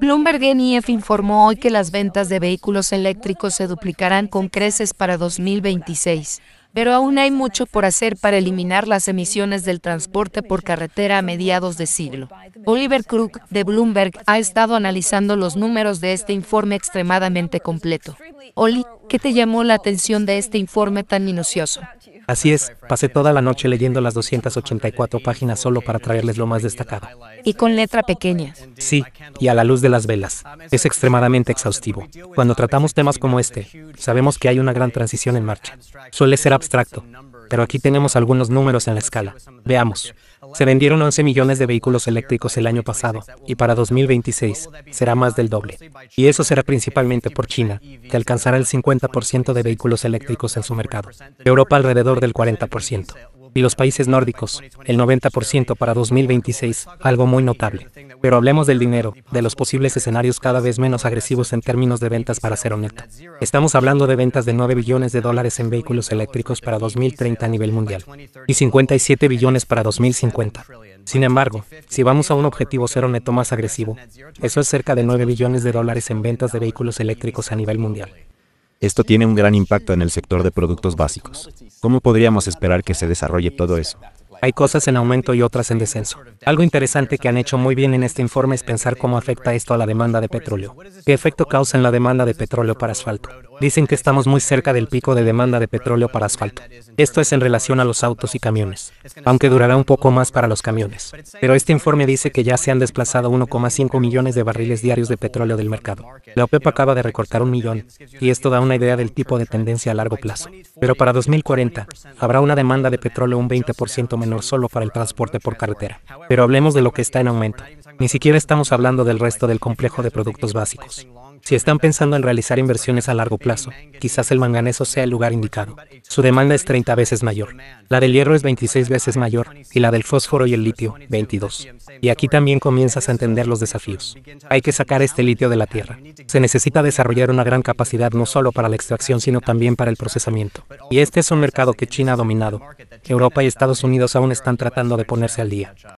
Bloomberg NIF informó hoy que las ventas de vehículos eléctricos se duplicarán con creces para 2026, pero aún hay mucho por hacer para eliminar las emisiones del transporte por carretera a mediados de siglo. Oliver Crook de Bloomberg ha estado analizando los números de este informe extremadamente completo. Oli, ¿qué te llamó la atención de este informe tan minucioso? Así es, pasé toda la noche leyendo las 284 páginas solo para traerles lo más destacado. Y con letra pequeña. Sí, y a la luz de las velas. Es extremadamente exhaustivo. Cuando tratamos temas como este, sabemos que hay una gran transición en marcha. Suele ser abstracto, pero aquí tenemos algunos números en la escala. Veamos. Se vendieron 11 millones de vehículos eléctricos el año pasado, y para 2026 será más del doble. Y eso será principalmente por China, que alcanzará el 50% de vehículos eléctricos en su mercado. Europa alrededor del 40% y los países nórdicos, el 90% para 2026, algo muy notable. Pero hablemos del dinero, de los posibles escenarios cada vez menos agresivos en términos de ventas para cero neto. Estamos hablando de ventas de 9 billones de dólares en vehículos eléctricos para 2030 a nivel mundial y 57 billones para 2050. Sin embargo, si vamos a un objetivo cero neto más agresivo, eso es cerca de 9 billones de dólares en ventas de vehículos eléctricos a nivel mundial. Esto tiene un gran impacto en el sector de productos básicos. ¿Cómo podríamos esperar que se desarrolle todo eso? Hay cosas en aumento y otras en descenso. Algo interesante que han hecho muy bien en este informe es pensar cómo afecta esto a la demanda de petróleo. ¿Qué efecto causa en la demanda de petróleo para asfalto? Dicen que estamos muy cerca del pico de demanda de petróleo para asfalto. Esto es en relación a los autos y camiones, aunque durará un poco más para los camiones. Pero este informe dice que ya se han desplazado 1,5 millones de barriles diarios de petróleo del mercado. La OPEP acaba de recortar un millón, y esto da una idea del tipo de tendencia a largo plazo. Pero para 2040, habrá una demanda de petróleo un 20% menor solo para el transporte por carretera. Pero hablemos de lo que está en aumento. Ni siquiera estamos hablando del resto del complejo de productos básicos. Si están pensando en realizar inversiones a largo plazo, quizás el manganeso sea el lugar indicado. Su demanda es 30 veces mayor. La del hierro es 26 veces mayor, y la del fósforo y el litio, 22. Y aquí también comienzas a entender los desafíos. Hay que sacar este litio de la tierra. Se necesita desarrollar una gran capacidad no solo para la extracción, sino también para el procesamiento. Y este es un mercado que China ha dominado. Europa y Estados Unidos aún están tratando de ponerse al día.